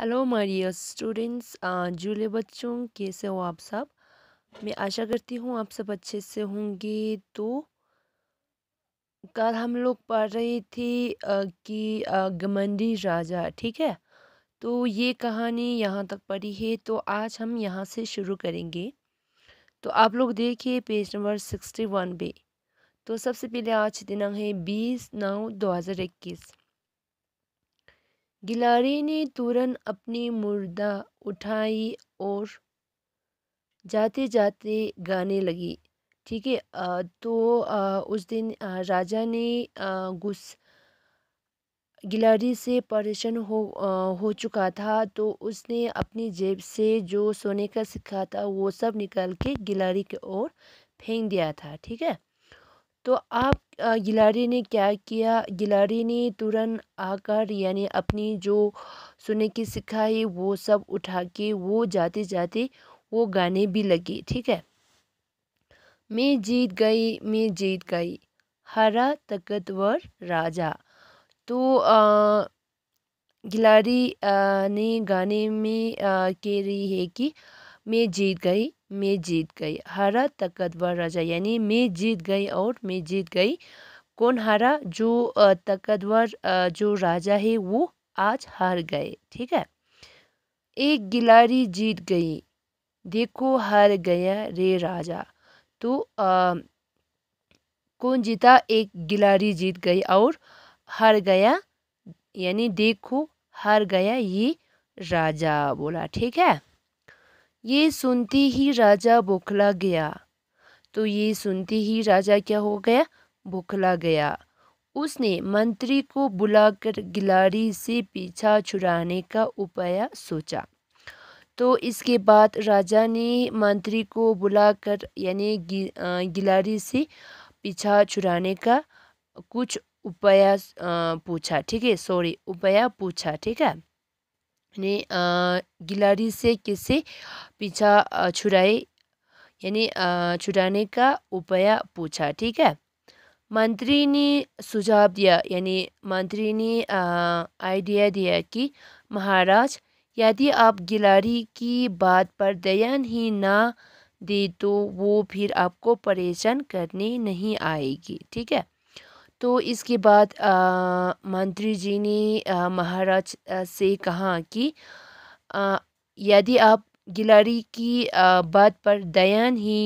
hello Maria students जूले बच्चों कैसे हो आप सब मैं आशा करती हूँ आप सब अच्छे से होंगे तो कल हम लोग पढ़ रहे थे कि गमंडी राजा ठीक है तो ये कहानी यहाँ तक पढ़ी है तो आज हम यहाँ से शुरू करेंगे तो आप लोग देखिए पेज नंबर सिक्सटी वन पे तो सबसे पहले आज दिनांक है बीस नौ दो हज़ार इक्कीस गिलारी ने तुरंत अपनी मुर्दा उठाई और जाते जाते गाने लगी ठीक है तो उस दिन राजा ने गुस्सा गिलारी से परेशान हो हो चुका था तो उसने अपनी जेब से जो सोने का सिक्का था वो सब निकाल के गिलारी की ओर फेंक दिया था ठीक है तो आप गिलाड़ी ने क्या किया गिलारी ने तुरंत आकर यानी अपनी जो सुने की सिखाई है वो सब उठा के वो जाते जाते वो गाने भी लगे ठीक है मैं जीत गई मैं जीत गई हरा ताकतवर राजा तो आ, गिलारी ने गाने में कह रही है कि मैं जीत गई मैं जीत गई हरा तकदवर राजा यानी मैं जीत गई और मैं जीत गई कौन हारा जो ताकतवर जो राजा है वो आज हार गए ठीक है एक गिलारी जीत गई देखो हार गया रे राजा तो आ, कौन जीता एक गिलारी जीत गई और हार गया यानी देखो हार गया ये राजा बोला ठीक है ये सुनते ही राजा बौखला गया तो ये सुनते ही राजा क्या हो गया बौखला गया उसने मंत्री को बुलाकर गिलारी से पीछा छुड़ाने का उपाय सोचा तो इसके बाद राजा ने मंत्री को बुलाकर यानी गि, गिलारी से पीछा छुड़ाने का कुछ उपाय पूछा ठीक है सॉरी उपाय पूछा ठीक है यानी गिलारी से किसे पीछा छुड़ाए यानी छुड़ाने का उपाय पूछा ठीक है मंत्री ने सुझाव दिया यानी मंत्री ने आइडिया दिया कि महाराज यदि आप गिलाड़ी की बात पर दयान ही ना दे तो वो फिर आपको परेशान करने नहीं आएगी ठीक है तो इसके बाद मंत्री जी ने महाराज से कहा कि यदि आप गिलारी की बात पर दयान ही